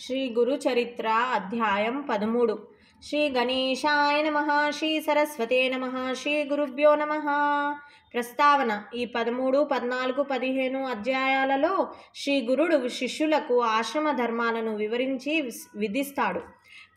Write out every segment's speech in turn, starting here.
శ్రీ గురు చరిత్ర అధ్యాయం పదమూడు శ్రీ గణేశాయ నమ శ్రీ సరస్వతే నమ శ్రీ గురుభ్యో నమ ప్రస్తావన ఈ పదమూడు పద్నాలుగు పదిహేను అధ్యాయాలలో శ్రీ గురుడు శిష్యులకు ఆశ్రమ ధర్మాలను వివరించి విధిస్తాడు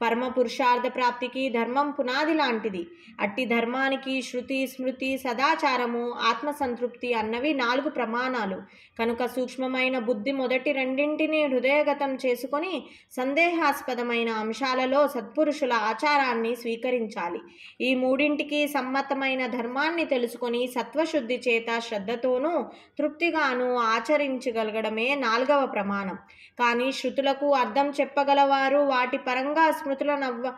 పరమ పురుషార్థ ప్రాప్తికి ధర్మం పునాది లాంటిది అట్టి ధర్మానికి శృతి స్మృతి సదాచారము ఆత్మసంతృప్తి అన్నవి నాలుగు ప్రమాణాలు కనుక సూక్ష్మమైన బుద్ధి మొదటి రెండింటిని హృదయగతం చేసుకొని సందేహాస్పదమైన అంశాలలో సత్పురుషుల ఆచారాన్ని స్వీకరించాలి ఈ మూడింటికి సమ్మతమైన ధర్మాన్ని తెలుసుకొని సత్వశుద్ధి చేత శ్రద్ధతోనూ తృప్తిగాను ఆచరించగలగడమే నాలుగవ ప్రమాణం కానీ శృతులకు అర్థం చెప్పగలవారు వాటి పరంగా అవ్వ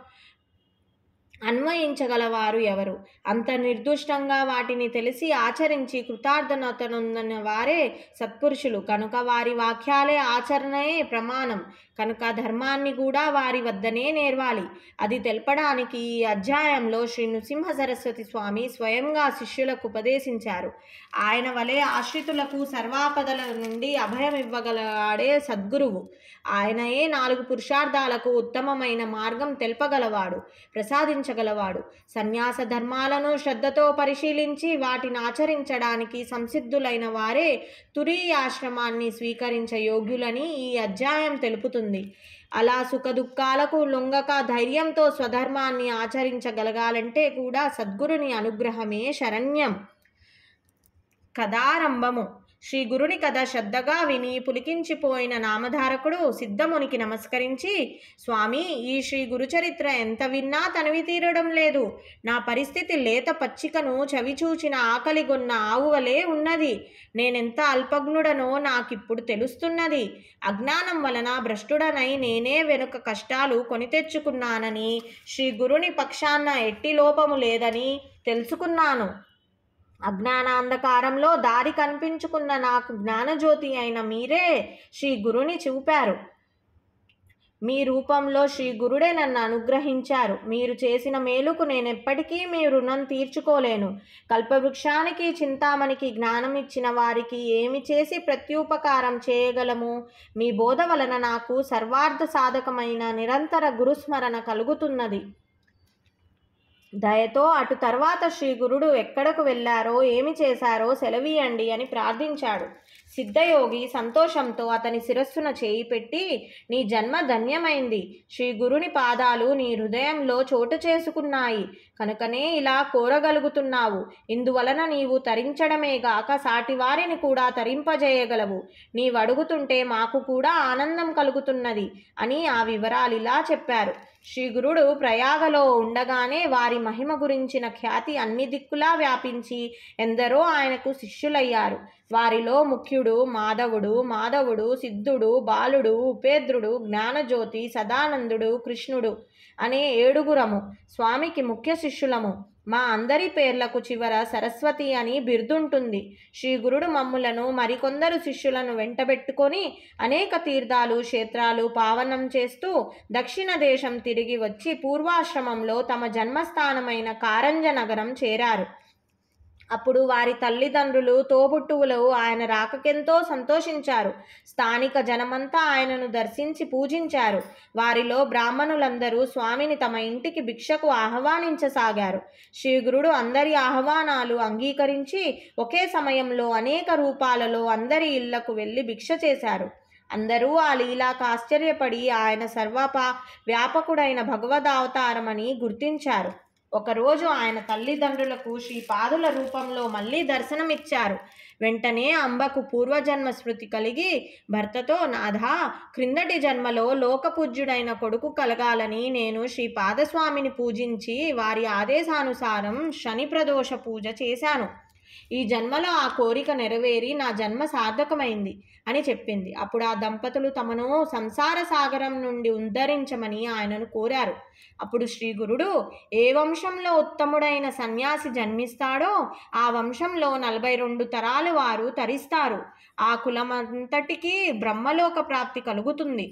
అన్వయించగలవారు ఎవరు అంత నిర్దుష్టంగా వాటిని తెలిసి ఆచరించి కృతార్థనతనున్న వారే సత్పురుషులు కనుక వారి వాక్యాలే ఆచరణయే ప్రమాణం కనుక ధర్మాన్ని కూడా వారి వద్దనే నేర్వాలి అది తెలపడానికి ఈ అధ్యాయంలో శ్రీ నృసింహ సరస్వతి స్వామి స్వయంగా శిష్యులకు ఉపదేశించారు ఆయన వలె ఆశ్రితులకు సర్వాపదల నుండి అభయం ఇవ్వగలగాడే సద్గురువు ఆయనయే నాలుగు పురుషార్థాలకు ఉత్తమమైన మార్గం తెలపగలవాడు ప్రసాదించగలవాడు సన్యాస ధర్మాలను శ్రద్ధతో పరిశీలించి వాటిని ఆచరించడానికి సంసిద్ధులైన వారే ఆశ్రమాన్ని స్వీకరించ యోగ్యులని ఈ అధ్యాయం తెలుపుతుంది అలా సుఖదుఖాలకు లొంగక ధైర్యంతో స్వధర్మాన్ని ఆచరించగలగాలంటే కూడా సద్గురుని అనుగ్రహమే శరణ్యం కథారంభము శ్రీ గురుని కథ శ్రద్ధగా విని పులికించిపోయిన నామధారకుడు సిద్ధమునికి నమస్కరించి స్వామి ఈ శ్రీ గురుచరిత్ర ఎంత విన్నా తనివి తీరడం లేదు నా పరిస్థితి లేత పచ్చికను చవిచూచిన ఆకలిగొన్న ఆవువలే ఉన్నది నేనెంత అల్పజ్ఞుడనో నాకిప్పుడు తెలుస్తున్నది అజ్ఞానం వలన భ్రష్టుడనై నేనే వెనుక కష్టాలు కొని తెచ్చుకున్నానని శ్రీ గురుని పక్షాన్న ఎట్టి లోపము లేదని తెలుసుకున్నాను అజ్ఞాన అంధకారంలో దారి కనిపించుకున్న నాకు జ్ఞానజ్యోతి అయిన మీరే శ్రీ గురుని చూపారు మీ రూపంలో శ్రీ గురుడే నన్ను అనుగ్రహించారు మీరు చేసిన మేలుకు నేను ఎప్పటికీ మీ రుణం తీర్చుకోలేను కల్పవృక్షానికి చింతామణికి జ్ఞానం ఇచ్చిన వారికి ఏమి చేసి ప్రత్యుపకారం చేయగలము మీ బోధ వలన నాకు సర్వార్థ సాధకమైన నిరంతర గురుస్మరణ కలుగుతున్నది దయతో అటు తర్వాత శ్రీగురుడు ఎక్కడకు వెళ్ళారో ఏమి చేశారో సెలవీయండి అని ప్రార్థించాడు సిద్ధయోగి సంతోషంతో అతని శిరస్సున చేయి పెట్టి నీ జన్మ ధన్యమైంది శ్రీ గురుని పాదాలు నీ హృదయంలో చోటు చేసుకున్నాయి కనుకనే ఇలా కోరగలుగుతున్నావు ఇందువలన నీవు తరించడమే గాక సాటివారిని కూడా తరింపజేయగలవు నీవడుగుతుంటే మాకు కూడా ఆనందం కలుగుతున్నది అని ఆ వివరాలు ఇలా చెప్పారు శ్రీ గురుడు ప్రయాగలో ఉండగానే వారి మహిమ గురించిన ఖ్యాతి అన్ని దిక్కులా వ్యాపించి ఎందరో ఆయనకు శిష్యులయ్యారు వారిలో ముఖ్యుడు మాధవుడు మాధవుడు సిద్ధుడు బాలుడు ఉపేంద్రుడు జ్ఞానజ్యోతి సదానందుడు కృష్ణుడు అనే ఏడుగురము స్వామికి ముఖ్య శిష్యులము మా అందరి పేర్లకు చివర సరస్వతి అని బిర్దుంటుంది శ్రీ గురుడు మమ్ములను మరికొందరు శిష్యులను వెంటబెట్టుకొని అనేక తీర్థాలు క్షేత్రాలు పావనం చేస్తూ దక్షిణ దేశం తిరిగి వచ్చి పూర్వాశ్రమంలో తమ జన్మస్థానమైన కారంజ నగరం చేరారు అప్పుడు వారి తల్లిదండ్రులు తోబుట్టువులు ఆయన రాకకెంతో సంతోషించారు స్థానిక జనమంతా ఆయనను దర్శించి పూజించారు వారిలో బ్రాహ్మణులందరూ స్వామిని తమ ఇంటికి భిక్షకు ఆహ్వానించసాగారు శ్రీగురుడు అందరి ఆహ్వానాలు అంగీకరించి ఒకే సమయంలో అనేక రూపాలలో అందరి ఇళ్లకు వెళ్ళి భిక్ష చేశారు అందరూ ఆ లీలాకు ఆశ్చర్యపడి ఆయన సర్వప వ్యాపకుడైన భగవద్ అవతారమని గుర్తించారు ఒకరోజు ఆయన తల్లిదండ్రులకు శ్రీపాదుల రూపంలో మళ్ళీ దర్శనమిచ్చారు వెంటనే అంబకు పూర్వజన్మ స్మృతి కలిగి భర్తతో నాథా క్రిందటి జన్మలో లోకపూజ్యుడైన కొడుకు కలగాలని నేను శ్రీ పాదస్వామిని పూజించి వారి ఆదేశానుసారం శని ప్రదోష పూజ చేశాను ఈ జన్మలో ఆ కోరిక నెరవేరి నా జన్మ సార్థకమైంది అని చెప్పింది అప్పుడు ఆ దంపతులు తమను సంసార సాగరం నుండి ఉద్ధరించమని ఆయనను కోరారు అప్పుడు శ్రీ గురుడు ఏ వంశంలో ఉత్తముడైన సన్యాసి జన్మిస్తాడో ఆ వంశంలో నలభై రెండు తరాలు వారు తరిస్తారు ఆ కులమంతటికీ బ్రహ్మలోక ప్రాప్తి కలుగుతుంది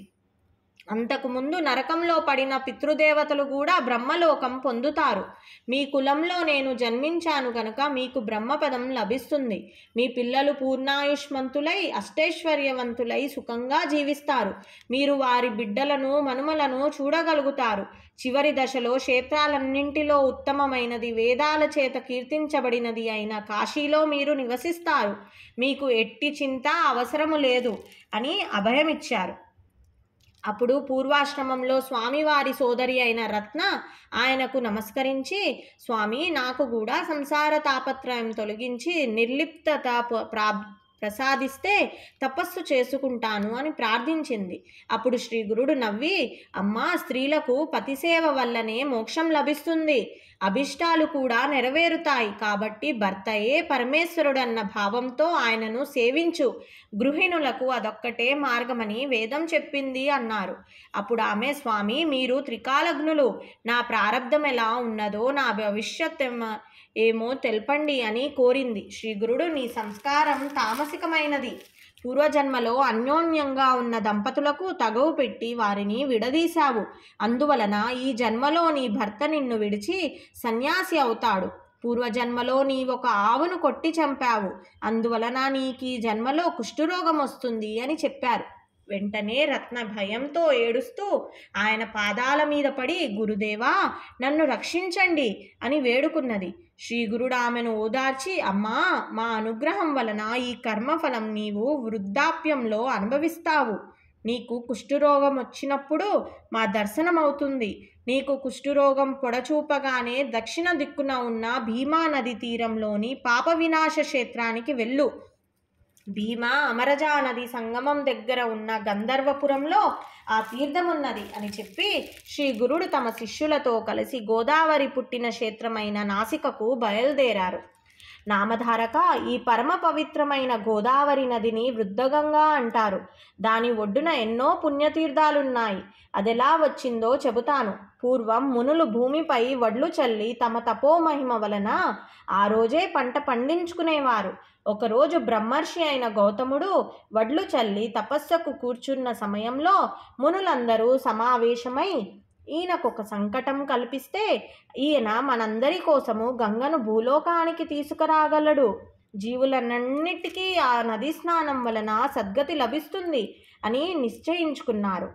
అంతకుముందు నరకంలో పడిన పితృదేవతలు కూడా బ్రహ్మలోకం పొందుతారు మీ కులంలో నేను జన్మించాను కనుక మీకు బ్రహ్మపదం లభిస్తుంది మీ పిల్లలు పూర్ణాయుష్మంతులై అష్టైశ్వర్యవంతులై సుఖంగా జీవిస్తారు మీరు వారి బిడ్డలను మనుమలను చూడగలుగుతారు చివరి దశలో క్షేత్రాలన్నింటిలో ఉత్తమమైనది వేదాల చేత కీర్తించబడినది అయిన కాశీలో మీరు నివసిస్తారు మీకు ఎట్టి చింత అవసరము లేదు అని అభయమిచ్చారు అప్పుడు పూర్వాశ్రమంలో స్వామివారి సోదరి అయిన రత్న ఆయనకు నమస్కరించి స్వామి నాకు కూడా సంసార తాపత్రయం తొలగించి నిర్లిప్త ప్రా ప్రసాదిస్తే తపస్సు చేసుకుంటాను అని ప్రార్థించింది అప్పుడు శ్రీ గురుడు నవ్వి అమ్మా స్త్రీలకు పతిసేవ వల్లనే మోక్షం లభిస్తుంది అభిష్టాలు కూడా నెరవేరుతాయి కాబట్టి భర్తయే పరమేశ్వరుడన్న భావంతో ఆయనను సేవించు గృహిణులకు అదొక్కటే మార్గమని వేదం చెప్పింది అన్నారు అప్పుడు ఆమె స్వామి మీరు త్రికాలగ్నులు నా ప్రారంధం ఎలా ఉన్నదో నా భవిష్యత్ ఏమో తెలపండి అని కోరింది శ్రీ గురుడు నీ సంస్కారం తామసికమైనది పూర్వజన్మలో అన్యోన్యంగా ఉన్న దంపతులకు తగవు పెట్టి వారిని విడదీశావు అందువలన ఈ జన్మలో నీ భర్త నిన్ను విడిచి సన్యాసి అవుతాడు పూర్వజన్మలో నీ ఒక ఆవును కొట్టి చంపావు అందువలన నీకు ఈ జన్మలో కుష్ఠరోగం వస్తుంది అని చెప్పారు వెంటనే రత్న భయంతో ఏడుస్తూ ఆయన పాదాల మీద పడి గురుదేవా నన్ను రక్షించండి అని వేడుకున్నది శ్రీ గురుడు ఆమెను ఓదార్చి అమ్మా మా అనుగ్రహం వలన ఈ కర్మఫలం నీవు వృద్ధాప్యంలో అనుభవిస్తావు నీకు కుష్ఠురోగం వచ్చినప్పుడు మా దర్శనం అవుతుంది నీకు కుష్ఠురోగం పొడచూపగానే దక్షిణ దిక్కున ఉన్న భీమా నది తీరంలోని పాప వినాశ క్షేత్రానికి వెళ్ళు భీమా అమరజా నది సంగమం దగ్గర ఉన్న గంధర్వపురంలో ఆ తీర్థమున్నది అని చెప్పి శ్రీ గురుడు తమ శిష్యులతో కలిసి గోదావరి పుట్టిన క్షేత్రమైన నాసికకు బయలుదేరారు నామధారక ఈ పరమ పవిత్రమైన గోదావరి నదిని వృద్ధగంగా అంటారు దాని ఒడ్డున ఎన్నో పుణ్యతీర్థాలున్నాయి అదెలా వచ్చిందో చెబుతాను పూర్వం మునులు భూమిపై వడ్లు చల్లి తమ తపోమహిమ వలన ఆ రోజే పంట పండించుకునేవారు ఒకరోజు బ్రహ్మర్షి అయిన గౌతముడు వడ్లు చల్లి తపస్సుకు కూర్చున్న సమయంలో మునులందరూ సమావేశమై ఈయనకొక సంకటం కల్పిస్తే ఈయన మనందరి కోసము గంగను భూలోకానికి తీసుకురాగలడు జీవులన్నన్నిటికీ ఆ నది స్నానం వలన సద్గతి లభిస్తుంది అని నిశ్చయించుకున్నారు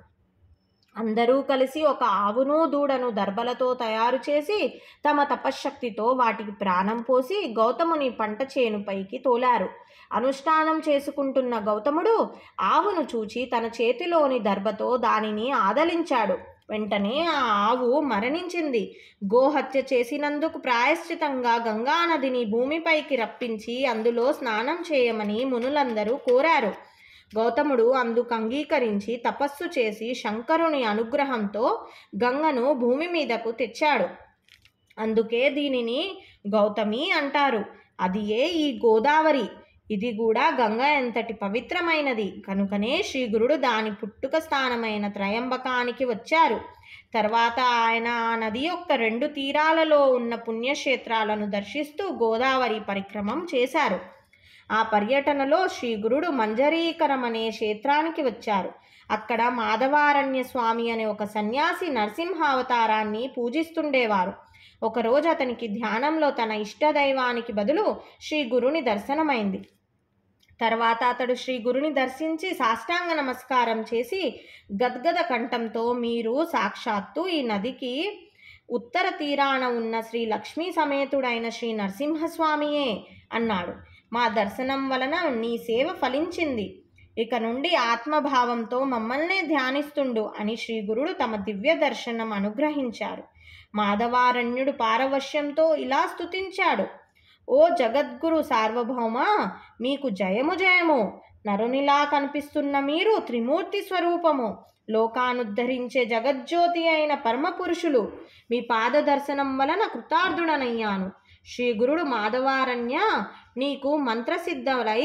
అందరూ కలిసి ఒక ఆవును దూడను దర్భలతో తయారు చేసి తమ తపశ్శక్తితో వాటికి ప్రాణం పోసి గౌతముని పంట చేనుపైకి తోలారు అనుష్ఠానం చేసుకుంటున్న గౌతముడు ఆవును చూచి తన చేతిలోని దర్భతో దానిని ఆదలించాడు వెంటనే ఆ ఆవు మరణించింది గోహత్య చేసినందుకు ప్రాయశ్చితంగా గంగానదిని భూమిపైకి రప్పించి అందులో స్నానం చేయమని మునులందరూ కోరారు గౌతముడు అందుకు అంగీకరించి తపస్సు చేసి శంకరుని అనుగ్రహంతో గంగను భూమి మీదకు తెచ్చాడు అందుకే దీనిని గౌతమి అంటారు అది ఏ ఈ గోదావరి ఇది కూడా గంగ ఎంతటి పవిత్రమైనది కనుకనే శ్రీగురుడు దాని పుట్టుక స్థానమైన త్రయంబకానికి వచ్చారు తర్వాత ఆయన ఆ నది యొక్క రెండు తీరాలలో ఉన్న పుణ్యక్షేత్రాలను దర్శిస్తూ గోదావరి పరిక్రమం చేశారు ఆ పర్యటనలో శ్రీగురుడు మంజరీకరం అనే క్షేత్రానికి వచ్చారు అక్కడ మాధవారణ్య స్వామి అనే ఒక సన్యాసి నరసింహావతారాన్ని పూజిస్తుండేవారు ఒకరోజు అతనికి ధ్యానంలో తన ఇష్టదైవానికి బదులు శ్రీ గురుని దర్శనమైంది తర్వాత అతడు శ్రీ గురుని దర్శించి సాష్టాంగ నమస్కారం చేసి గద్గద కంఠంతో మీరు సాక్షాత్తు ఈ నదికి ఉత్తర తీరాన ఉన్న శ్రీ లక్ష్మీ సమేతుడైన శ్రీ నరసింహస్వామియే అన్నాడు మా దర్శనం వలన నీ సేవ ఫలించింది ఇక నుండి ఆత్మభావంతో మమ్మల్నే ధ్యానిస్తుండు అని శ్రీ గురుడు తమ దివ్య దర్శనం అనుగ్రహించారు మాధవారణ్యుడు పారవశ్యంతో ఇలా స్తుతించాడు ఓ జగద్గురు సార్వభౌమ మీకు జయము జయము నరునిలా కనిపిస్తున్న మీరు త్రిమూర్తి స్వరూపము లోకానుద్ధరించే జగజ్యోతి అయిన పరమపురుషులు మీ పాదదర్శనం వలన కృతార్థుడనయ్యాను శ్రీ గురుడు మాధవారణ్య నీకు మంత్రసిద్ధలై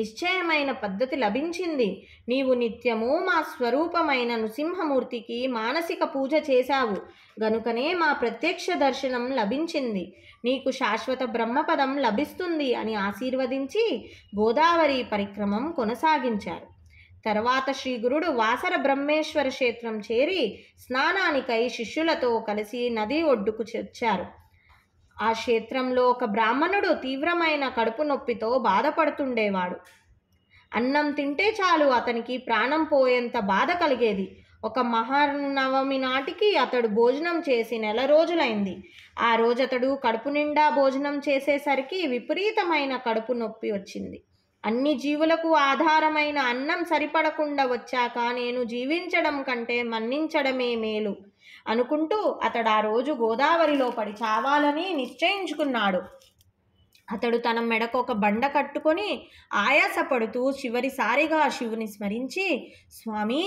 నిశ్చయమైన పద్ధతి లభించింది నీవు నిత్యము మా స్వరూపమైన నృసింహమూర్తికి మానసిక పూజ చేశావు గనుకనే మా ప్రత్యక్ష దర్శనం లభించింది నీకు శాశ్వత బ్రహ్మపదం లభిస్తుంది అని ఆశీర్వదించి గోదావరి పరిక్రమం కొనసాగించారు తర్వాత శ్రీగురుడు వాసర బ్రహ్మేశ్వర క్షేత్రం చేరి స్నానానికై శిష్యులతో కలిసి నది ఒడ్డుకు వచ్చారు ఆ క్షేత్రంలో ఒక బ్రాహ్మణుడు తీవ్రమైన కడుపు నొప్పితో బాధపడుతుండేవాడు అన్నం తింటే చాలు అతనికి ప్రాణం పోయేంత బాధ కలిగేది ఒక మహానవమి నాటికి అతడు భోజనం చేసి నెల రోజులైంది ఆ రోజు అతడు కడుపు నిండా భోజనం చేసేసరికి విపరీతమైన కడుపు నొప్పి వచ్చింది అన్ని జీవులకు ఆధారమైన అన్నం సరిపడకుండా వచ్చాక నేను జీవించడం కంటే మన్నించడమే మేలు అనుకుంటూ అతడు ఆ రోజు గోదావరిలో పడి చావాలని నిశ్చయించుకున్నాడు అతడు తన మెడకు ఒక బండ కట్టుకొని ఆయాసపడుతూ చివరిసారిగా శివుని స్మరించి స్వామి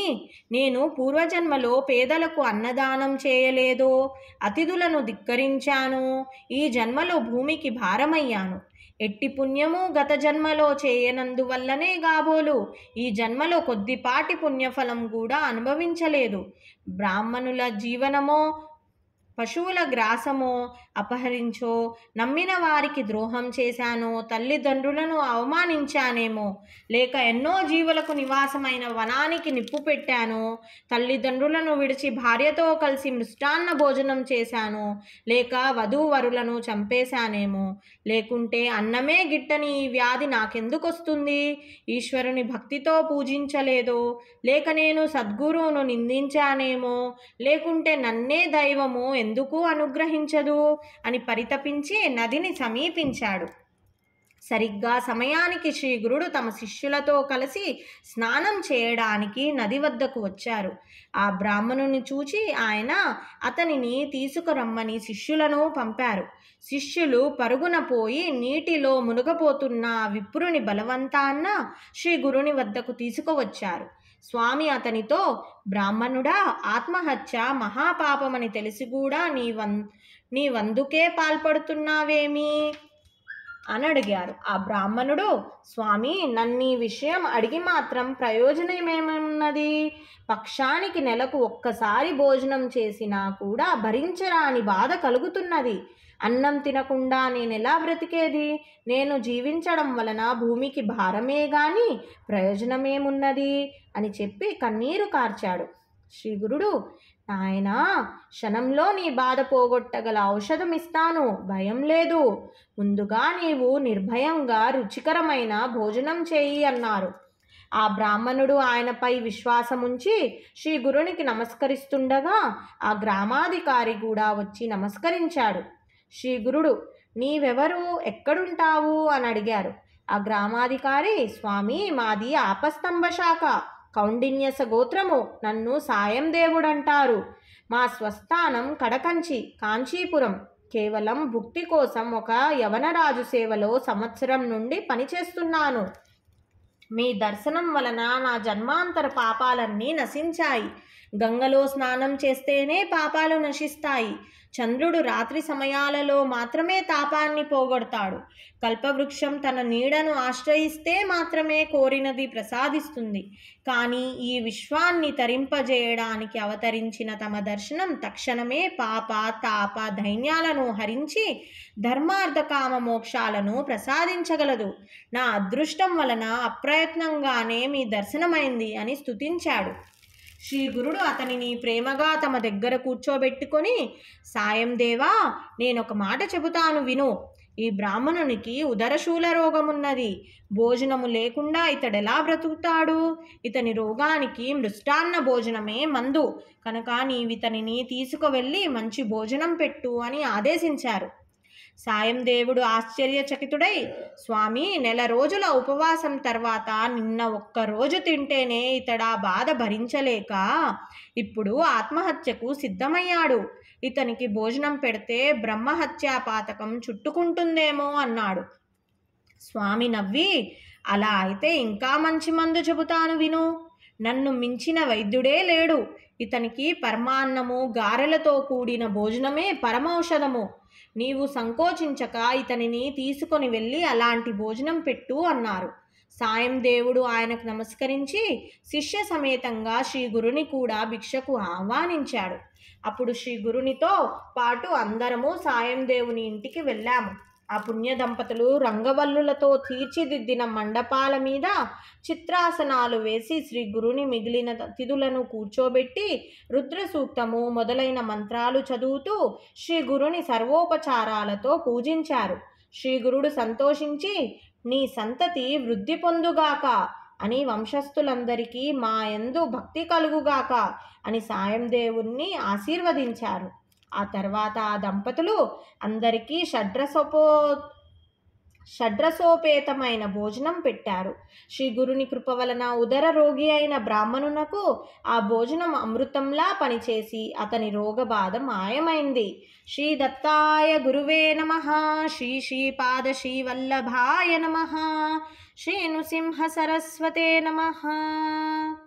నేను పూర్వజన్మలో పేదలకు అన్నదానం చేయలేదో అతిథులను ధిక్కరించాను ఈ జన్మలో భూమికి భారమయ్యాను ఎట్టి పుణ్యము గత జన్మలో చేయనందువల్లనే గాబోలు ఈ జన్మలో కొద్దిపాటి పుణ్యఫలం కూడా అనుభవించలేదు బ్రాహ్మణుల జీవనమో పశువుల గ్రాసమో అపహరించో నమ్మిన వారికి ద్రోహం చేశానో తల్లిదండ్రులను అవమానించానేమో లేక ఎన్నో జీవులకు నివాసమైన వనానికి నిప్పు పెట్టాను తల్లిదండ్రులను విడిచి భార్యతో కలిసి మృష్టాన్న భోజనం చేశాను లేక వధూవరులను చంపేశానేమో లేకుంటే అన్నమే గిట్టని ఈ వ్యాధి నాకెందుకొస్తుంది ఈశ్వరుని భక్తితో పూజించలేదో లేక నేను సద్గురువును నిందించానేమో లేకుంటే నన్నే దైవము ఎందుకు అనుగ్రహించదు అని పరితపించి నదిని సమీపించాడు సరిగ్గా సమయానికి శ్రీగురుడు తమ శిష్యులతో కలిసి స్నానం చేయడానికి నది వద్దకు వచ్చారు ఆ బ్రాహ్మణుని చూచి ఆయన అతనిని తీసుకురమ్మని శిష్యులను పంపారు శిష్యులు పరుగున పోయి నీటిలో మునుగపోతున్న విప్రుని బలవంతాన్న శ్రీ గురుని వద్దకు తీసుకువచ్చారు స్వామి అతనితో బ్రాహ్మణుడా ఆత్మహత్య మహాపాపమని తెలిసి కూడా నీ వన్ వందుకే పాల్పడుతున్నావేమి అని అడిగారు ఆ బ్రాహ్మణుడు స్వామి నన్ను ఈ విషయం అడిగి మాత్రం ప్రయోజనమేమన్నది పక్షానికి నెలకు ఒక్కసారి భోజనం చేసినా కూడా భరించరాని బాధ కలుగుతున్నది అన్నం తినకుండా నేను ఎలా బ్రతికేది నేను జీవించడం వలన భూమికి భారమే గాని ప్రయోజనమేమున్నది అని చెప్పి కన్నీరు కార్చాడు శ్రీ గురుడు నాయన క్షణంలో నీ బాధ పోగొట్టగల ఔషధం ఇస్తాను భయం లేదు ముందుగా నీవు నిర్భయంగా రుచికరమైన భోజనం చేయి అన్నారు ఆ బ్రాహ్మణుడు ఆయనపై విశ్వాసముంచి శ్రీ గురునికి నమస్కరిస్తుండగా ఆ గ్రామాధికారి కూడా వచ్చి నమస్కరించాడు శ్రీ గురుడు నీవెవరు ఎక్కడుంటావు అని అడిగారు ఆ గ్రామాధికారి స్వామి మాది ఆపస్తంభ శాఖ కౌండిన్యస గోత్రము నన్ను సాయం దేవుడంటారు మా స్వస్థానం కడకంచి కాంచీపురం కేవలం భుక్తి కోసం ఒక యవనరాజు సేవలో సంవత్సరం నుండి పనిచేస్తున్నాను మీ దర్శనం వలన నా జన్మాంతర పాపాలన్నీ నశించాయి గంగలో స్నానం చేస్తేనే పాపాలు నశిస్తాయి చంద్రుడు రాత్రి సమయాలలో మాత్రమే తాపాన్ని పోగొడతాడు కల్పవృక్షం తన నీడను ఆశ్రయిస్తే మాత్రమే కోరినది ప్రసాదిస్తుంది కానీ ఈ విశ్వాన్ని తరింపజేయడానికి అవతరించిన తమ దర్శనం తక్షణమే పాప తాప ధైన్యాలను హరించి ధర్మార్థకామ మోక్షాలను ప్రసాదించగలదు నా అదృష్టం వలన అప్రయత్నంగానే మీ దర్శనమైంది అని స్తుతించాడు శ్రీ గురుడు అతనిని ప్రేమగా తమ దగ్గర కూర్చోబెట్టుకొని సాయం దేవా నేనొక మాట చెబుతాను విను ఈ బ్రాహ్మణునికి ఉదరశూల రోగమున్నది భోజనము లేకుండా ఇతడెలా బ్రతుకుతాడు ఇతని రోగానికి మృష్టాన్న భోజనమే మందు కనుక నీవితని తీసుకువెళ్ళి మంచి భోజనం పెట్టు అని ఆదేశించారు సాయం దేవుడు ఆశ్చర్యచకితుడై స్వామి నెల రోజుల ఉపవాసం తర్వాత నిన్న ఒక్క రోజు తింటేనే ఇతడా బాధ భరించలేక ఇప్పుడు ఆత్మహత్యకు సిద్ధమయ్యాడు ఇతనికి భోజనం పెడితే బ్రహ్మహత్యా పాతకం చుట్టుకుంటుందేమో అన్నాడు స్వామి నవ్వి అలా అయితే ఇంకా మంచి మందు చెబుతాను విను నన్ను మించిన వైద్యుడే లేడు ఇతనికి పరమాన్నము గారెలతో కూడిన భోజనమే పరమౌషధము నీవు సంకోచించక ఇతనిని తీసుకొని వెళ్ళి అలాంటి భోజనం పెట్టు అన్నారు సాయం దేవుడు ఆయనకు నమస్కరించి శిష్య సమేతంగా శ్రీ గురుని కూడా భిక్షకు ఆహ్వానించాడు అప్పుడు శ్రీ గురునితో పాటు అందరము సాయం దేవుని ఇంటికి వెళ్ళాము ఆ పుణ్య దంపతులు రంగవల్లులతో తీర్చిదిద్దిన మండపాల మీద చిత్రాసనాలు వేసి శ్రీ గురుని మిగిలిన తిథులను కూర్చోబెట్టి రుద్రసూక్తము మొదలైన మంత్రాలు చదువుతూ శ్రీ గురుని సర్వోపచారాలతో పూజించారు శ్రీ గురుడు సంతోషించి నీ సంతతి వృద్ధి పొందుగాక అని వంశస్థులందరికీ మా ఎందు భక్తి కలుగుగాక అని సాయం దేవుణ్ణి ఆశీర్వదించారు ఆ తర్వాత ఆ దంపతులు అందరికీ షడ్రసపో షడ్రసోపేతమైన భోజనం పెట్టారు శ్రీ గురుని కృప వలన ఉదర రోగి అయిన బ్రాహ్మణునకు ఆ భోజనం అమృతంలా పనిచేసి అతని బాధ మాయమైంది శ్రీ దత్తాయ గురువే నమ శ్రీ పాద శ్రీ వల్లభాయ నమ శ్రీ నృసింహ సరస్వతే నమ